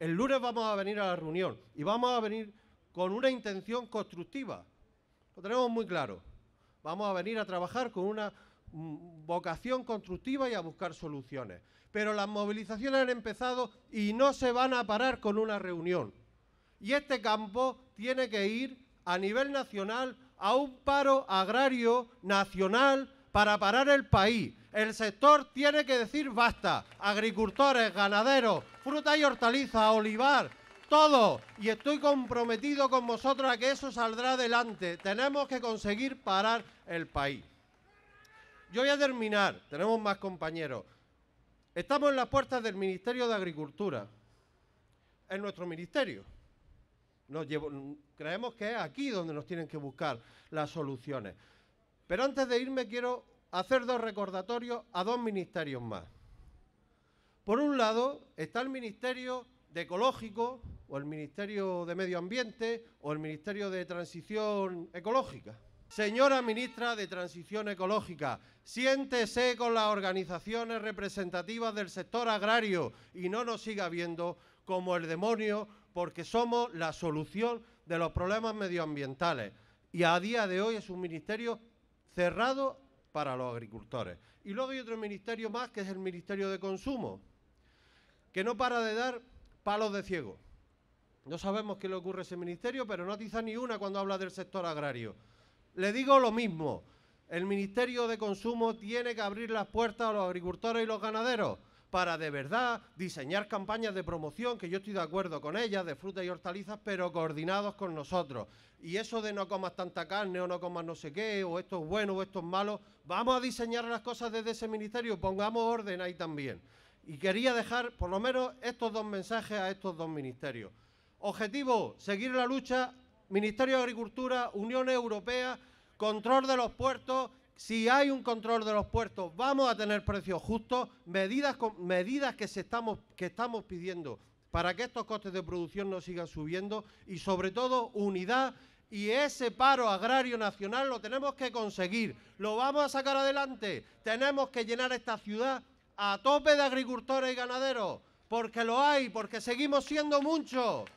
El lunes vamos a venir a la reunión y vamos a venir con una intención constructiva. Lo tenemos muy claro. Vamos a venir a trabajar con una mm, vocación constructiva y a buscar soluciones. Pero las movilizaciones han empezado y no se van a parar con una reunión. Y este campo tiene que ir a nivel nacional a un paro agrario nacional para parar el país, el sector tiene que decir basta. Agricultores, ganaderos, fruta y hortaliza, olivar, todo. Y estoy comprometido con vosotros a que eso saldrá adelante. Tenemos que conseguir parar el país. Yo voy a terminar. Tenemos más compañeros. Estamos en las puertas del Ministerio de Agricultura. Es nuestro ministerio. creemos que es aquí donde nos tienen que buscar las soluciones. Pero antes de irme quiero hacer dos recordatorios a dos ministerios más. Por un lado está el Ministerio de Ecológico o el Ministerio de Medio Ambiente o el Ministerio de Transición Ecológica. Señora ministra de Transición Ecológica, siéntese con las organizaciones representativas del sector agrario y no nos siga viendo como el demonio porque somos la solución de los problemas medioambientales. Y a día de hoy es un ministerio cerrado para los agricultores. Y luego hay otro ministerio más, que es el Ministerio de Consumo, que no para de dar palos de ciego. No sabemos qué le ocurre a ese ministerio, pero no atiza ni una cuando habla del sector agrario. Le digo lo mismo, el Ministerio de Consumo tiene que abrir las puertas a los agricultores y los ganaderos para de verdad diseñar campañas de promoción, que yo estoy de acuerdo con ellas, de frutas y hortalizas, pero coordinados con nosotros. Y eso de no comas tanta carne o no comas no sé qué, o esto es bueno o esto es malo, vamos a diseñar las cosas desde ese ministerio, pongamos orden ahí también. Y quería dejar por lo menos estos dos mensajes a estos dos ministerios. Objetivo, seguir la lucha, Ministerio de Agricultura, Unión Europea, control de los puertos si hay un control de los puertos, vamos a tener precios justos, medidas, medidas que, estamos, que estamos pidiendo para que estos costes de producción no sigan subiendo y sobre todo unidad y ese paro agrario nacional lo tenemos que conseguir, lo vamos a sacar adelante, tenemos que llenar esta ciudad a tope de agricultores y ganaderos, porque lo hay, porque seguimos siendo muchos.